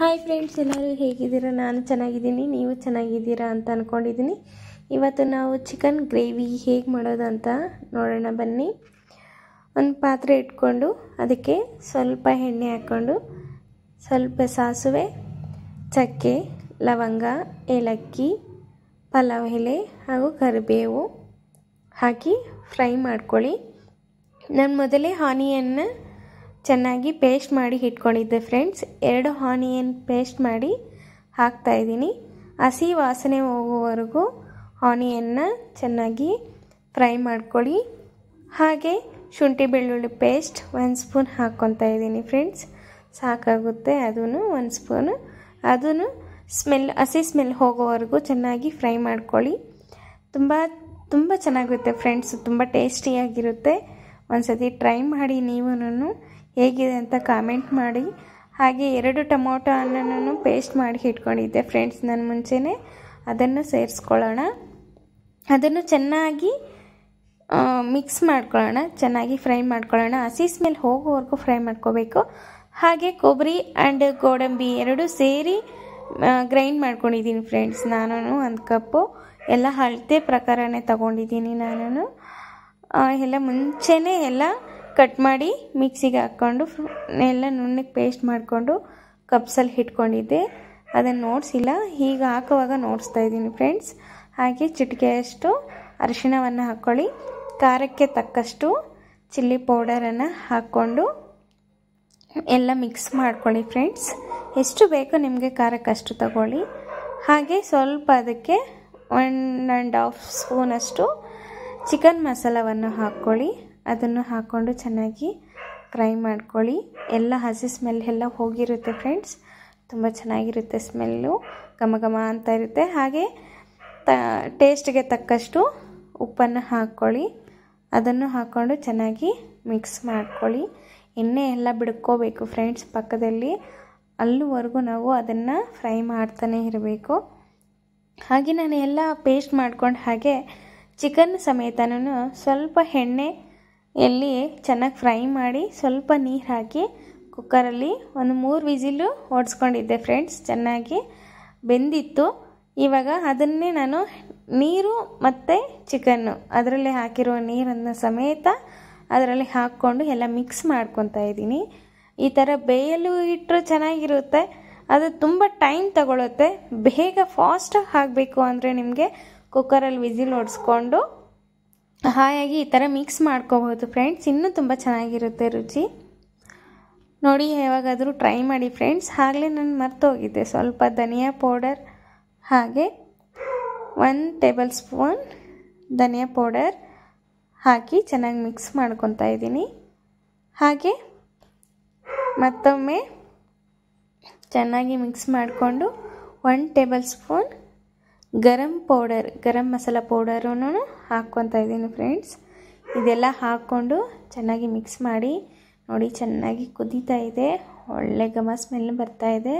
hi friends ಎಲ್ಲರೂ ಹೇಗಿದ್ದೀರಾ ನಾನು ಚೆನ್ನಾಗಿದ್ದೀನಿ ನೀವು ಚೆನ್ನಾಗಿದ್ದೀರಾ ಅಂತ ಅಂದ್ಕೊಂಡಿದ್ದೀನಿ ಇವತ್ತು ನಾವು ಚಿಕನ್ ಗ್ರೇವಿ ಹೇಗೆ ಮಾಡೋದು ಅಂತ ನೋಡೋಣ ಬನ್ನಿ ಒಂದು ಪಾತ್ರೆ ಇಟ್ಕೊಂಡು ಅದಕ್ಕೆ ಸ್ವಲ್ಪ ಎಣ್ಣೆ ಹಾಕ್ಕೊಂಡು ಸ್ವಲ್ಪ ಸಾಸುವೆ ಚಕ್ಕೆ ಲವಂಗ ಏಲಕ್ಕಿ ಪಲಾವ್ ಎಲೆ ಹಾಗೂ ಕರಿಬೇವು ಹಾಕಿ ಫ್ರೈ ಮಾಡ್ಕೊಳ್ಳಿ ನಾನು ಮೊದಲೇ ಹಾನಿಯನ್ನು ಚೆನ್ನಾಗಿ ಪೇಸ್ಟ್ ಮಾಡಿ ಇಟ್ಕೊಂಡಿದ್ದೆ ಫ್ರೆಂಡ್ಸ್ ಎರಡು ಆನಿಯನ್ ಪೇಸ್ಟ್ ಮಾಡಿ ಹಾಕ್ತಾಯಿದ್ದೀನಿ ಹಸಿ ವಾಸನೆ ಹೋಗುವವರೆಗೂ ಆನಿಯನ್ನ ಚೆನ್ನಾಗಿ ಫ್ರೈ ಮಾಡ್ಕೊಳ್ಳಿ ಹಾಗೆ ಶುಂಠಿ ಬೆಳ್ಳುಳ್ಳಿ ಪೇಸ್ಟ್ ಒಂದು ಸ್ಪೂನ್ ಹಾಕ್ಕೊತಾ ಇದ್ದೀನಿ ಫ್ರೆಂಡ್ಸ್ ಸಾಕಾಗುತ್ತೆ ಅದೂ ಒಂದು ಸ್ಪೂನು ಅದನ್ನು ಸ್ಮೆಲ್ ಹಸಿ ಸ್ಮೆಲ್ ಹೋಗೋವರೆಗೂ ಚೆನ್ನಾಗಿ ಫ್ರೈ ಮಾಡ್ಕೊಳ್ಳಿ ತುಂಬ ತುಂಬ ಚೆನ್ನಾಗಿರುತ್ತೆ ಫ್ರೆಂಡ್ಸ್ ತುಂಬ ಟೇಸ್ಟಿಯಾಗಿರುತ್ತೆ ಒಂದು ಸತಿ ಟ್ರೈ ಮಾಡಿ ನೀವೂ ಹೇಗಿದೆ ಅಂತ ಕಾಮೆಂಟ್ ಮಾಡಿ ಹಾಗೆ ಎರಡು ಟೊಮೊಟೊ ಹಣ್ಣನ್ನು ಪೇಸ್ಟ್ ಮಾಡಿ ಇಟ್ಕೊಂಡಿದ್ದೆ ಫ್ರೆಂಡ್ಸ್ ನಾನು ಮುಂಚೆನೆ ಅದನ್ನು ಸೇರಿಸ್ಕೊಳ್ಳೋಣ ಅದನ್ನು ಚೆನ್ನಾಗಿ ಮಿಕ್ಸ್ ಮಾಡ್ಕೊಳ್ಳೋಣ ಚೆನ್ನಾಗಿ ಫ್ರೈ ಮಾಡ್ಕೊಳ್ಳೋಣ ಹಸಿ ಸ್ಮೆಲ್ ಹೋಗೋವರೆಗೂ ಫ್ರೈ ಮಾಡ್ಕೋಬೇಕು ಹಾಗೆ ಕೊಬ್ಬರಿ ಆ್ಯಂಡ್ ಗೋಡಂಬಿ ಎರಡು ಸೇರಿ ಗ್ರೈಂಡ್ ಮಾಡ್ಕೊಂಡಿದ್ದೀನಿ ಫ್ರೆಂಡ್ಸ್ ನಾನು ಒಂದು ಕಪ್ಪು ಎಲ್ಲ ಅಳತೆ ಪ್ರಕಾರನೇ ತಗೊಂಡಿದ್ದೀನಿ ನಾನು ಎಲ್ಲ ಮುಂಚೆನೇ ಎಲ್ಲ ಕಟ್ ಮಾಡಿ ಮಿಕ್ಸಿಗೆ ಹಾಕ್ಕೊಂಡು ಎಲ್ಲ ನುಣ್ಣಗೆ ಪೇಸ್ಟ್ ಮಾಡಿಕೊಂಡು ಕಪ್ಸಲ್ಲಿ ಇಟ್ಕೊಂಡಿದ್ದೆ ಅದನ್ನು ನೋಡಿಸಿಲ್ಲ ಹೀಗೆ ಹಾಕುವಾಗ ನೋಡಿಸ್ತಾ ಇದ್ದೀನಿ ಫ್ರೆಂಡ್ಸ್ ಹಾಗೆ ಚಿಟಿಕೆಯಷ್ಟು ಅರಿಶಿಣವನ್ನು ಹಾಕ್ಕೊಳ್ಳಿ ಖಾರಕ್ಕೆ ತಕ್ಕಷ್ಟು ಚಿಲ್ಲಿ ಪೌಡರನ್ನು ಹಾಕ್ಕೊಂಡು ಎಲ್ಲ ಮಿಕ್ಸ್ ಮಾಡ್ಕೊಳ್ಳಿ ಫ್ರೆಂಡ್ಸ್ ಎಷ್ಟು ಬೇಕೋ ನಿಮಗೆ ಖಾರಕ್ಕಷ್ಟು ತಗೊಳ್ಳಿ ಹಾಗೆ ಸ್ವಲ್ಪ ಅದಕ್ಕೆ ಒನ್ ಆ್ಯಂಡ್ ಹಾಫ್ ಸ್ಪೂನಷ್ಟು ಚಿಕನ್ ಮಸಾಲವನ್ನು ಹಾಕ್ಕೊಳ್ಳಿ ಅದನ್ನು ಹಾಕ್ಕೊಂಡು ಚೆನ್ನಾಗಿ ಫ್ರೈ ಮಾಡ್ಕೊಳ್ಳಿ ಎಲ್ಲ ಹಸಿ ಸ್ಮೆಲ್ ಎಲ್ಲ ಹೋಗಿರುತ್ತೆ ಫ್ರೆಂಡ್ಸ್ ತುಂಬ ಚೆನ್ನಾಗಿರುತ್ತೆ ಸ್ಮೆಲ್ಲು ಘಮ ಘಮ ಅಂತ ಇರುತ್ತೆ ಹಾಗೆ ತ ಟೇಸ್ಟ್ಗೆ ತಕ್ಕಷ್ಟು ಉಪ್ಪನ್ನು ಹಾಕ್ಕೊಳ್ಳಿ ಅದನ್ನು ಹಾಕ್ಕೊಂಡು ಚೆನ್ನಾಗಿ ಮಿಕ್ಸ್ ಮಾಡ್ಕೊಳ್ಳಿ ಎಣ್ಣೆ ಎಲ್ಲ ಬಿಡ್ಕೋಬೇಕು ಫ್ರೆಂಡ್ಸ್ ಪಕ್ಕದಲ್ಲಿ ಅಲ್ಲಿವರೆಗೂ ನಾವು ಅದನ್ನು ಫ್ರೈ ಮಾಡ್ತಾನೆ ಇರಬೇಕು ಹಾಗೆ ನಾನು ಎಲ್ಲ ಪೇಸ್ಟ್ ಮಾಡ್ಕೊಂಡು ಹಾಗೆ ಚಿಕನ್ ಸಮೇತನೂ ಸ್ವಲ್ಪ ಎಣ್ಣೆ ಎಲ್ಲಿ ಚೆನ್ನಾಗಿ ಫ್ರೈ ಮಾಡಿ ಸ್ವಲ್ಪ ನೀರು ಹಾಕಿ ಕುಕ್ಕರಲ್ಲಿ ಒಂದು ಮೂರು ವಿಸಿಲು ಓಡಿಸ್ಕೊಂಡಿದ್ದೆ ಫ್ರೆಂಡ್ಸ್ ಚೆನ್ನಾಗಿ ಬೆಂದಿತ್ತು ಇವಾಗ ಅದನ್ನೇ ನಾನು ನೀರು ಮತ್ತು ಚಿಕನ್ನು ಅದರಲ್ಲಿ ಹಾಕಿರುವ ನೀರನ್ನು ಸಮೇತ ಅದರಲ್ಲಿ ಹಾಕ್ಕೊಂಡು ಎಲ್ಲ ಮಿಕ್ಸ್ ಮಾಡ್ಕೊತಾ ಇದ್ದೀನಿ ಈ ಥರ ಬೇಯಲು ಇಟ್ಟರು ಚೆನ್ನಾಗಿರುತ್ತೆ ಅದು ತುಂಬ ಟೈಮ್ ತಗೊಳುತ್ತೆ ಬೇಗ ಫಾಸ್ಟಾಗಿ ಹಾಕಬೇಕು ಅಂದರೆ ನಿಮಗೆ ಕುಕ್ಕರಲ್ಲಿ ವಿಸಿಲ್ ಹೊಡೆಸ್ಕೊಂಡು ಹಾಯಾಗಿ ಈ ಥರ ಮಿಕ್ಸ್ ಮಾಡ್ಕೋಬೋದು ಫ್ರೆಂಡ್ಸ್ ಇನ್ನೂ ತುಂಬ ಚೆನ್ನಾಗಿರುತ್ತೆ ರುಚಿ ನೋಡಿ ಯಾವಾಗಾದರೂ ಟ್ರೈ ಮಾಡಿ ಫ್ರೆಂಡ್ಸ್ ಆಗಲೇ ನಾನು ಮರ್ತೋಗಿದ್ದೆ ಸ್ವಲ್ಪ ಧನಿಯಾ ಪೌಡರ್ ಹಾಗೆ ಒನ್ ಟೇಬಲ್ ಸ್ಪೂನ್ ಧನಿಯಾ ಪೌಡರ್ ಹಾಕಿ ಚೆನ್ನಾಗಿ ಮಿಕ್ಸ್ ಮಾಡ್ಕೊತಾ ಇದ್ದೀನಿ ಹಾಗೆ ಮತ್ತೊಮ್ಮೆ ಚೆನ್ನಾಗಿ ಮಿಕ್ಸ್ ಮಾಡಿಕೊಂಡು ಒನ್ ಟೇಬಲ್ ಸ್ಪೂನ್ ಗರಂ ಪೌಡರ್ ಗರಂ ಮಸಾಲ ಪೌಡರನ್ನು ಹಾಕ್ಕೊತಾಯಿದ್ದೀನಿ ಇದ್ದೀನಿ ಫ್ರೆಂಡ್ಸ್ ಇದೆಲ್ಲ ಹಾಕ್ಕೊಂಡು ಚೆನ್ನಾಗಿ ಮಿಕ್ಸ್ ಮಾಡಿ ನೋಡಿ ಚೆನ್ನಾಗಿ ಕುದೀತಾ ಇದೆ ಒಳ್ಳೆ ಘಮ ಸ್ಮೆಲ್ ಬರ್ತಾ ಇದೆ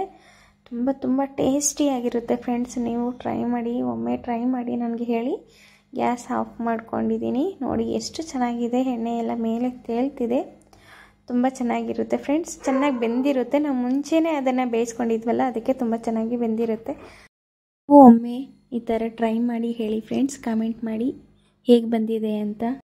ತುಂಬ ತುಂಬ ಟೇಸ್ಟಿಯಾಗಿರುತ್ತೆ ಫ್ರೆಂಡ್ಸ್ ನೀವು ಟ್ರೈ ಮಾಡಿ ಒಮ್ಮೆ ಟ್ರೈ ಮಾಡಿ ನನಗೆ ಹೇಳಿ ಗ್ಯಾಸ್ ಆಫ್ ಮಾಡ್ಕೊಂಡಿದ್ದೀನಿ ನೋಡಿ ಎಷ್ಟು ಚೆನ್ನಾಗಿದೆ ಎಣ್ಣೆ ಎಲ್ಲ ಮೇಲೆ ತೇಳ್ತಿದೆ ತುಂಬ ಚೆನ್ನಾಗಿರುತ್ತೆ ಫ್ರೆಂಡ್ಸ್ ಚೆನ್ನಾಗಿ ಬೆಂದಿರುತ್ತೆ ನಾವು ಮುಂಚೆನೇ ಅದನ್ನು ಬೇಯಿಸ್ಕೊಂಡಿದ್ವಲ್ಲ ಅದಕ್ಕೆ ತುಂಬ ಚೆನ್ನಾಗಿ ಬೆಂದಿರುತ್ತೆ ಒಮ್ಮೆ ಈ ಥರ ಟ್ರೈ ಮಾಡಿ ಹೇಳಿ ಫ್ರೆಂಡ್ಸ್ ಕಾಮೆಂಟ್ ಮಾಡಿ ಹೇಗೆ ಬಂದಿದೆ ಅಂತ